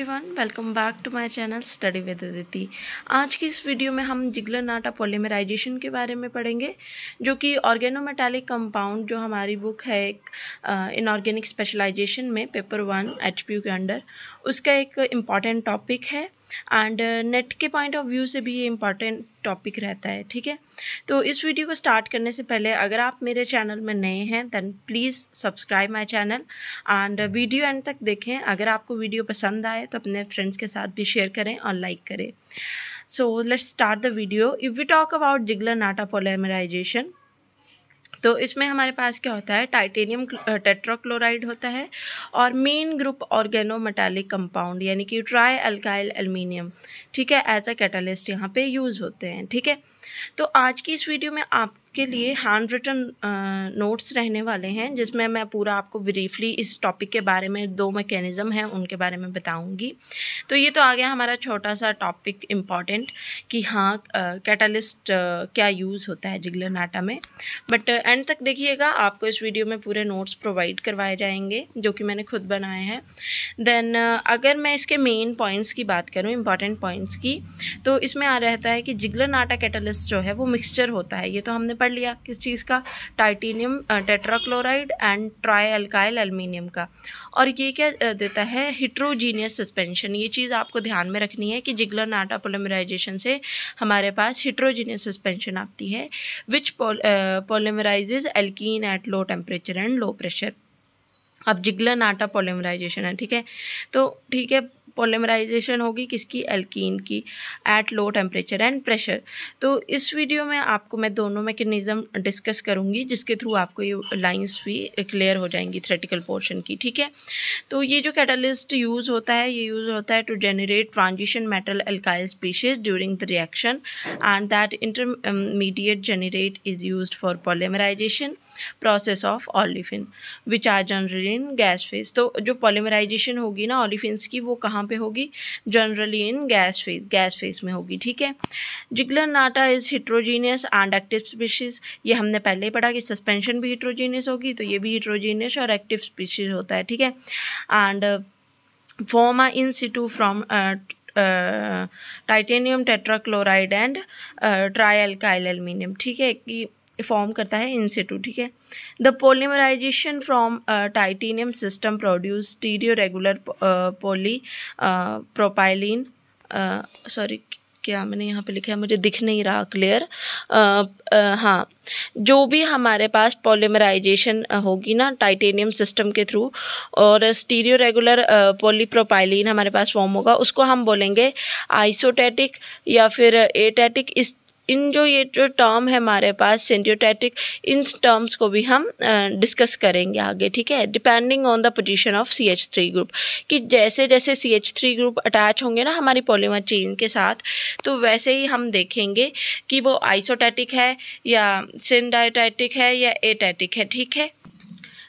Everyone welcome back to my channel study with Aditi आज की इस वीडियो में हम जिगलर नाटा पॉलीमराइजेशन के बारे में पढ़ेंगे जो कि ऑर्गेनोमेटालिक कंपाउंड जो हमारी बुक है एक इनऑर्गेनिक uh, स्पेशलाइजेशन में पेपर वन एचपीयू के अंडर उसका एक इम्पॉर्टेंट टॉपिक है एंड नेट uh, के पॉइंट ऑफ व्यू से भी ये इंपॉर्टेंट टॉपिक रहता है ठीक है तो इस वीडियो को स्टार्ट करने से पहले अगर आप मेरे चैनल में नए हैं then please subscribe my channel and video end तक देखें अगर आपको वीडियो पसंद आए तो अपने फ्रेंड्स के साथ भी शेयर करें और लाइक करें so let's start the video if you talk about Ziegler Natta polymerization तो इसमें हमारे पास क्या होता है टाइटेनियम टेट्राक्लोराइड uh, होता है और main group organo metallic compound यानी कि ट्राई अल्काइल एल्यूमिनियम ठीक है एज अ कैटालिस्ट यहाँ पे यूज़ होते हैं ठीक है तो आज की इस वीडियो में आप आपके लिए हैंड रिटन नोट्स रहने वाले हैं जिसमें मैं पूरा आपको ब्रीफली इस टॉपिक के बारे में दो मैकेनिज़्म हैं उनके बारे में बताऊंगी तो ये तो आ गया हमारा छोटा सा टॉपिक इम्पॉर्टेंट कि हाँ कैटलिस्ट क्या यूज़ होता है जिगलर नाटा में बट एंड तक देखिएगा आपको इस वीडियो में पूरे नोट्स प्रोवाइड करवाए जाएंगे जो कि मैंने खुद बनाए हैं देन अगर मैं इसके मेन पॉइंट्स की बात करूँ इम्पॉर्टेंट पॉइंट्स की तो इसमें आ रहता है कि जिगलर नाटा कैटलिस्ट जो है वो मिक्सचर होता है ये तो हमने पढ़ लिया किस चीज़ का titanium tetrachloride and tri alkyl aluminium का और ये क्या देता है हिट्रोजीनियस सस्पेंशन ये चीज़ आपको ध्यान में रखनी है कि जिगलर नाटा पोलमराइजेशन से हमारे पास हिट्रोजीनियस सस्पेंशन आती है which polymerize alkene at low temperature and low pressure अब जिगलर नाटा पोलेमराइजेशन है ठीक है तो ठीक है पोलेमराइजेशन होगी किसकी एल्कीन की at low temperature and pressure तो इस वीडियो में आपको मैं दोनों मैकेनिज़्म डिस्कस करूँगी जिसके थ्रू आपको ये लाइंस भी क्लियर हो जाएंगी थ्रेटिकल पोर्शन की ठीक है तो ये जो कैटलिस्ट यूज़ होता है ये यूज़ होता है to generate transition metal alkyl species during the reaction and that intermediate generate is use for polymerization process of olefin which are generally in gas phase तो जो पॉलीमराइजेशन होगी ना ऑलिफिन की वो कहाँ पे होगी generally in gas phase gas phase में होगी ठीक है Ziegler Natta is heterogeneous and active species ये हमने पहले ही पढ़ा कि सस्पेंशन भी हिट्रोजीनियस होगी तो ये भी हिट्रोजीनियस और एक्टिव स्पीशीज़ होता है ठीक है and form a in situ from titanium tetrachloride and trialkyl aluminium ठीक है कि फॉर्म करता है इन ठीक है the polymerization from titanium system produce stereo regular poly propylene sorry क्या मैंने यहाँ पे लिखा है मुझे दिख नहीं रहा क्लियर uh, uh, हाँ जो भी हमारे पास पॉलीमराइजेशन uh, होगी ना टाइटेनियम सिस्टम के थ्रू और स्टीरियो रेगुलर पोलीप्रोपाइलिन हमारे पास फॉर्म होगा उसको हम बोलेंगे आइसोटैटिक या फिर एटैटिक इस इन जो ये जो टर्म है हमारे पास सेंडियोटैटिक इन टर्म्स को भी हम डिस्कस करेंगे आगे ठीक है depending on the position of C H three group कि जैसे जैसे C H three group attach होंगे ना हमारी पॉलीमर चेन के साथ तो वैसे ही हम देखेंगे कि वो आइसोटैटिक है या सिंडायोटैटिक है या एटैटिक है ठीक है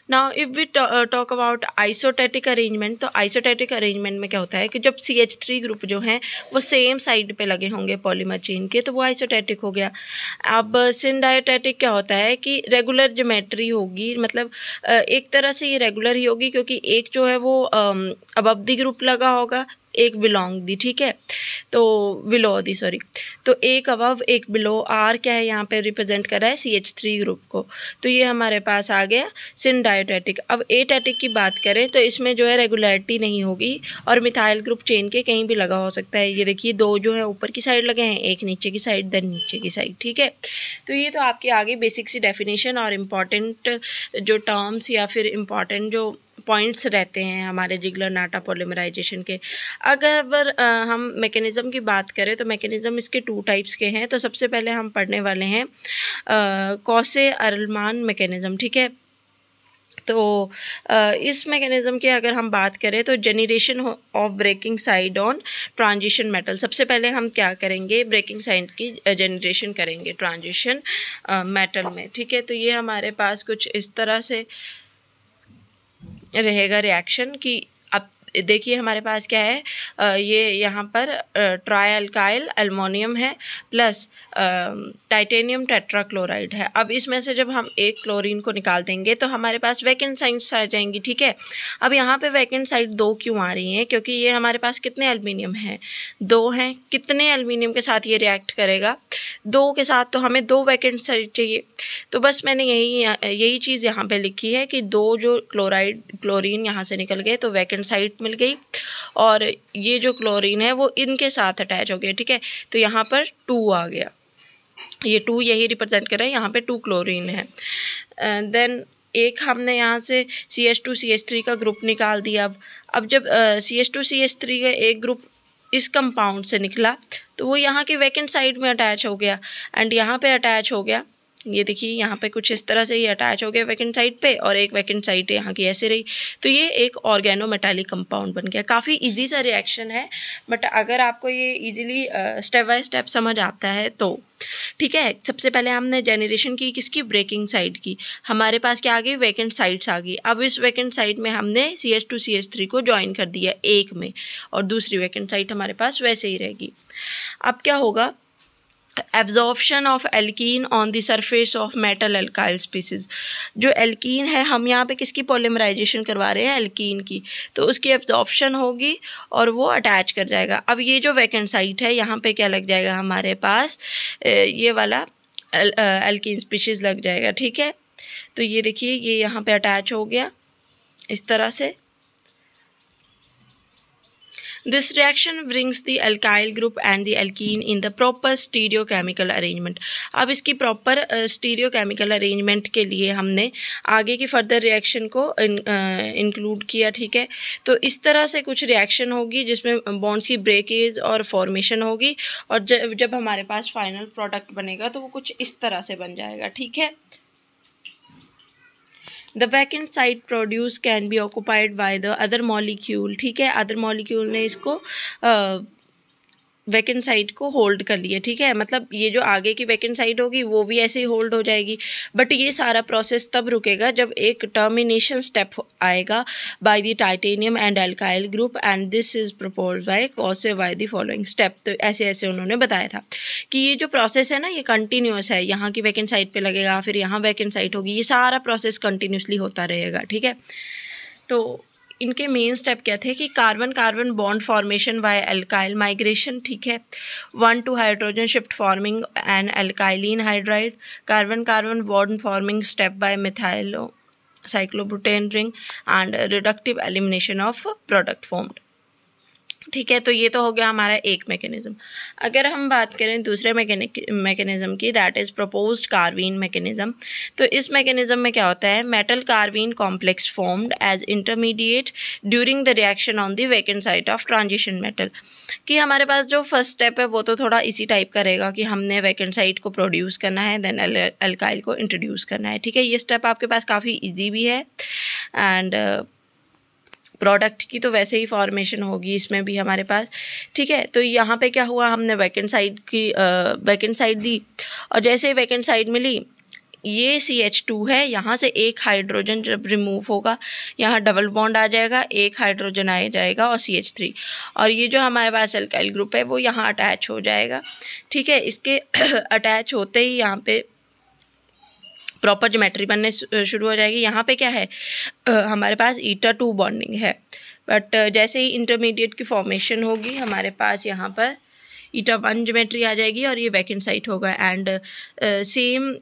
now if we talk about isotactic arrangement तो आइसोटेटिक अरेंजमेंट में क्या होता है कि जब सी एच थ्री ग्रुप जो हैं वो सेम साइड पे लगे होंगे पॉलीमर चेन के तो वो आइसोटेटिक हो गया अब सिंडायोटेटिक uh, क्या होता है कि रेगुलर जोमेट्री होगी मतलब uh, एक तरह से ये रेगुलर ही होगी क्योंकि एक जो है वो अबब्दी um, ग्रुप लगा होगा एक बिलोंग दी ठीक है तो बिलो दी सॉरी तो एक अबव एक बिलो आर क्या है यहाँ पे रिप्रेजेंट कर रहा है सी एच थ्री ग्रुप को तो ये हमारे पास आ गया सिंडायोटेटिक अब टैटिक की बात करें तो इसमें जो है रेगुलरिटी नहीं होगी और मिथाइल ग्रुप चेन के कहीं भी लगा हो सकता है ये देखिए दो जो है ऊपर की साइड लगे हैं एक नीचे की साइड देन नीचे की साइड ठीक है तो ये तो आपकी आगे बेसिक सी डेफिनेशन और इम्पॉर्टेंट जो टर्म्स या फिर इम्पॉर्टेंट जो पॉइंट्स रहते हैं हमारे जिगलर नाटा पोलिमराइजेशन के अगर हम मैकेनिज़म की बात करें तो मेकेनिज़्म इसके टू टाइप्स के हैं तो सबसे पहले हम पढ़ने वाले हैं कौसे अरलमान मैकेनिज़म ठीक है तो इस मैकेनिज़म की अगर हम बात करें तो generation of breaking side on transition metal सबसे पहले हम क्या करेंगे ब्रेकिंग साइड की जेनरेशन करेंगे ट्रांजिशन मेटल में ठीक है तो ये हमारे पास कुछ इस तरह से रहेगा रिएक्शन कि देखिए हमारे पास क्या है ये यहाँ पर ट्रायलकाइल अल्मोनियम है प्लस टाइटेनियम टेट्राक्लोराइड है अब इसमें से जब हम एक क्लोरीन को निकाल देंगे तो हमारे पास वैकेंट साइड्स आ जाएंगी ठीक है अब यहाँ पे वैकेंट साइड दो क्यों आ रही हैं क्योंकि ये हमारे पास कितने अल्मीनियम हैं दो हैं कितने अल्मीनियम के साथ ये रिएक्ट करेगा दो के साथ तो हमें दो वैकेंट साइड चाहिए तो बस मैंने यही यही चीज़ यहाँ पर लिखी है कि दो जो क्लोराइड क्लोरीन यहाँ से निकल गए तो वैकेंट साइड मिल गई और ये जो क्लोरीन है वो इनके साथ अटैच हो गया ठीक है तो यहाँ पर टू आ गया ये टू यही रिप्रेजेंट कर रहा है यहाँ पे टू क्लोरीन है देन एक हमने यहाँ से C S two C S three का ग्रुप निकाल दिया अब अब जब C S two C S three का एक ग्रुप इस कंपाउंड से निकला तो वो यहाँ के वैकेंट साइड में अटैच हो गया एंड यहाँ पे अटैच हो गया ये देखिए यहाँ पे कुछ इस तरह से ये अटैच हो गया वैकेंट साइड पे और एक वैकेंट साइड यहाँ की ऐसे रही तो ये एक ऑर्गेनो मेटालिक कंपाउंड बन गया काफ़ी ईजी सा रिएक्शन है बट अगर आपको ये इजीली स्टेप बाय स्टेप समझ आता है तो ठीक है सबसे पहले हमने जेनरेशन की किसकी ब्रेकिंग साइड की हमारे पास क्या आ गई वैकेंट साइड्स आ गई अब इस वैकेंट साइड में हमने C H two C H three को ज्वाइन कर दिया एक में और दूसरी वैकेंट साइड हमारे पास वैसे ही रहेगी अब क्या होगा absorption of alkene on the surface of metal alkyl species जो एल्कीन है हम यहाँ पे किसकी पोलिमराइजेशन करवा रहे हैं एल्कीन की तो उसकी एब्जॉर्प्शन होगी और वो अटैच कर जाएगा अब ये जो वैकेंट साइट है यहाँ पे क्या लग जाएगा हमारे पास ये वाला एल्कीन स्पीसीज लग जाएगा ठीक है तो ये देखिए ये यहाँ पे अटैच हो गया इस तरह से This reaction brings the alkyl group and the alkene in the proper stereochemical arrangement. अब इसकी proper stereochemical arrangement के लिए हमने आगे की further reaction को include किया ठीक है तो इस तरह से कुछ reaction होगी जिसमें bonds की breakage और formation होगी और जब जब हमारे पास final product बनेगा तो वो कुछ इस तरह से बन जाएगा ठीक है the vacant side produce can be occupied by the other molecule ठीक है अदर मॉलिक्यूल ने इसको वैकेंट साइड को होल्ड कर लिए ठीक है मतलब ये जो आगे की वैकेंट साइड होगी वो भी ऐसे ही होल्ड हो जाएगी बट ये सारा प्रोसेस तब रुकेगा जब एक टर्मिनेशन स्टेप आएगा by the titanium and alkyl group and this is propose by Cossee by the following step तो ऐसे ऐसे उन्होंने बताया था कि ये जो प्रोसेस है ना ये कंटिन्यूस है यहाँ की वैकेंट साइड पर लगेगा फिर यहाँ वैकेंट साइड होगी ये सारा प्रोसेस कंटिन्यूसली होता रहेगा ठीक है तो इनके मेन स्टेप क्या थे कि carbon carbon bond formation by alkyl migration ठीक है one two hydrogen shift forming and alkylene hydride carbon carbon bond forming step by metallacyclobutane ring and reductive elimination of product formed ठीक है तो ये तो हो गया हमारा एक मैकेनिज़्म अगर हम बात करें दूसरे मैकेनिज़्म की that is proposed carbene mechanism तो इस मैकेनिज़्म में क्या होता है metal carbene complex formed as intermediate during the reaction on the vacant site of transition metal कि हमारे पास जो फर्स्ट स्टेप है वो तो थोड़ा इसी टाइप का रहेगा कि हमने वेकेंट साइट को प्रोड्यूस करना है देन अल्काइल को इंट्रोड्यूस करना है ठीक है ये स्टेप आपके पास काफ़ी ईजी भी है एंड uh, प्रोडक्ट की तो वैसे ही फॉर्मेशन होगी इसमें भी हमारे पास ठीक है तो यहाँ पे क्या हुआ हमने वैकेंट साइड की वैकेंट साइड दी और जैसे ही वैकेंट साइड मिली ये सी एच टू है यहाँ से एक हाइड्रोजन जब रिमूव होगा यहाँ डबल बॉन्ड आ जाएगा एक हाइड्रोजन आ जाएगा और सी एच थ्री और ये जो हमारे पास एल्काइल ग्रुप है वो यहाँ अटैच हो जाएगा ठीक है इसके अटैच होते ही यहाँ पे प्रॉपर जोमेट्री बनने शुरू हो जाएगी यहाँ पे क्या है हमारे पास ईटा टू बॉन्डिंग है बट जैसे ही इंटरमीडिएट की फॉर्मेशन होगी हमारे पास यहाँ पर ईटा वन जोमेट्री आ जाएगी और ये वैकेंट साइट होगा एंड सेम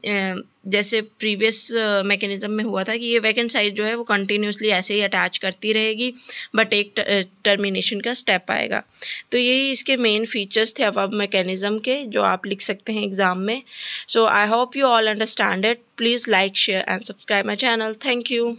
जैसे प्रीवियस मैकेनिज्म uh, में हुआ था कि ये वैकेंट साइड जो है वो कंटिन्यूसली ऐसे ही अटैच करती रहेगी बट एक टर्मिनेशन uh, का स्टेप आएगा तो यही इसके मेन फीचर्स थे अब मैकेनिज़्म के जो आप लिख सकते हैं एग्ज़ाम में so I hope you all understand it please like share and subscribe my channel thank you